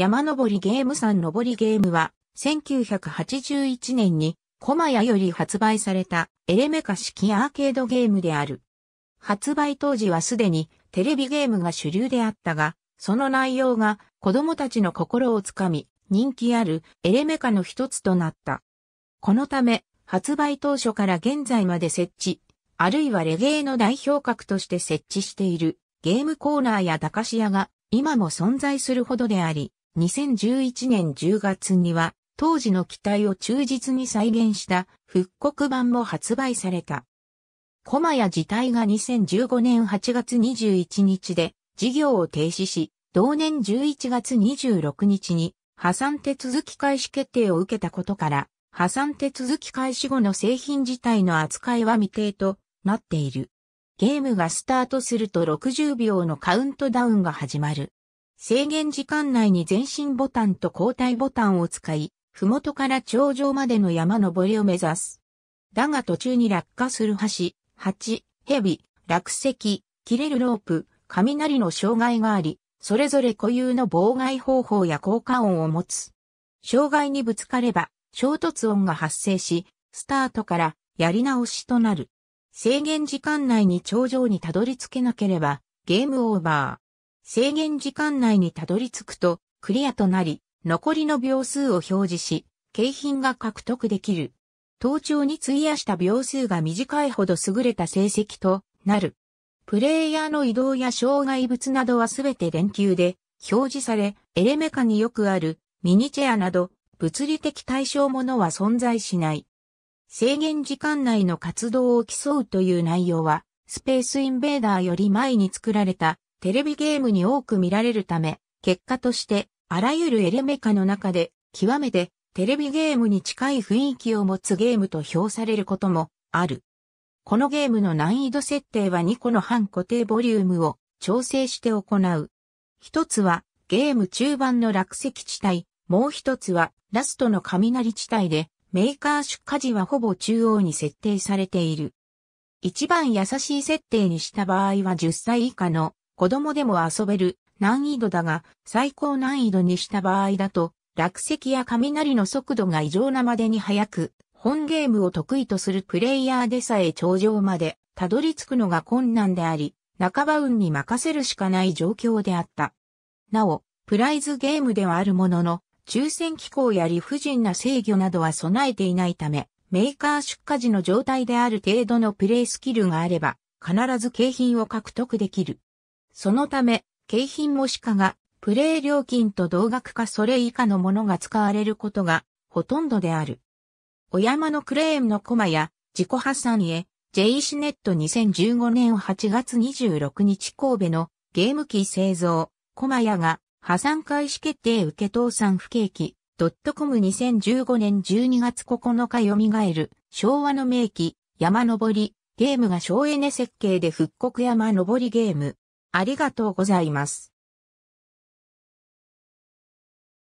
山登りゲーム山登りゲームは、1981年に、コマヤより発売された、エレメカ式アーケードゲームである。発売当時はすでに、テレビゲームが主流であったが、その内容が、子供たちの心をつかみ、人気ある、エレメカの一つとなった。このため、発売当初から現在まで設置、あるいはレゲエの代表格として設置している、ゲームコーナーや駄菓子屋が、今も存在するほどであり、2011年10月には、当時の機体を忠実に再現した復刻版も発売された。コマヤ自体が2015年8月21日で事業を停止し、同年11月26日に破産手続き開始決定を受けたことから、破産手続き開始後の製品自体の扱いは未定となっている。ゲームがスタートすると60秒のカウントダウンが始まる。制限時間内に前進ボタンと交代ボタンを使い、麓から頂上までの山登りを目指す。だが途中に落下する橋、蜂、蛇、落石、切れるロープ、雷の障害があり、それぞれ固有の妨害方法や効果音を持つ。障害にぶつかれば、衝突音が発生し、スタートからやり直しとなる。制限時間内に頂上にたどり着けなければ、ゲームオーバー。制限時間内にたどり着くとクリアとなり、残りの秒数を表示し、景品が獲得できる。盗聴に費やした秒数が短いほど優れた成績となる。プレイヤーの移動や障害物などはすべて連休で表示され、エレメカによくあるミニチェアなど物理的対象ものは存在しない。制限時間内の活動を競うという内容は、スペースインベーダーより前に作られたテレビゲームに多く見られるため、結果として、あらゆるエレメカの中で、極めてテレビゲームに近い雰囲気を持つゲームと評されることもある。このゲームの難易度設定は2個の半固定ボリュームを調整して行う。一つはゲーム中盤の落石地帯、もう一つはラストの雷地帯でメーカー出荷時はほぼ中央に設定されている。一番優しい設定にした場合は10歳以下の子供でも遊べる難易度だが、最高難易度にした場合だと、落石や雷の速度が異常なまでに速く、本ゲームを得意とするプレイヤーでさえ頂上までたどり着くのが困難であり、半ば運に任せるしかない状況であった。なお、プライズゲームではあるものの、抽選機構や理不尽な制御などは備えていないため、メーカー出荷時の状態である程度のプレイスキルがあれば、必ず景品を獲得できる。そのため、景品もしかが、プレイ料金と同額かそれ以下のものが使われることが、ほとんどである。お山のクレーンのコマや、自己破産へ、J シネット2015年8月26日神戸のゲーム機製造、コマヤが破産開始決定受け倒産不景気、ドットコム2015年12月9日蘇る、昭和の名機、山登り、ゲームが省エネ設計で復刻山登りゲーム、ありがとうございます。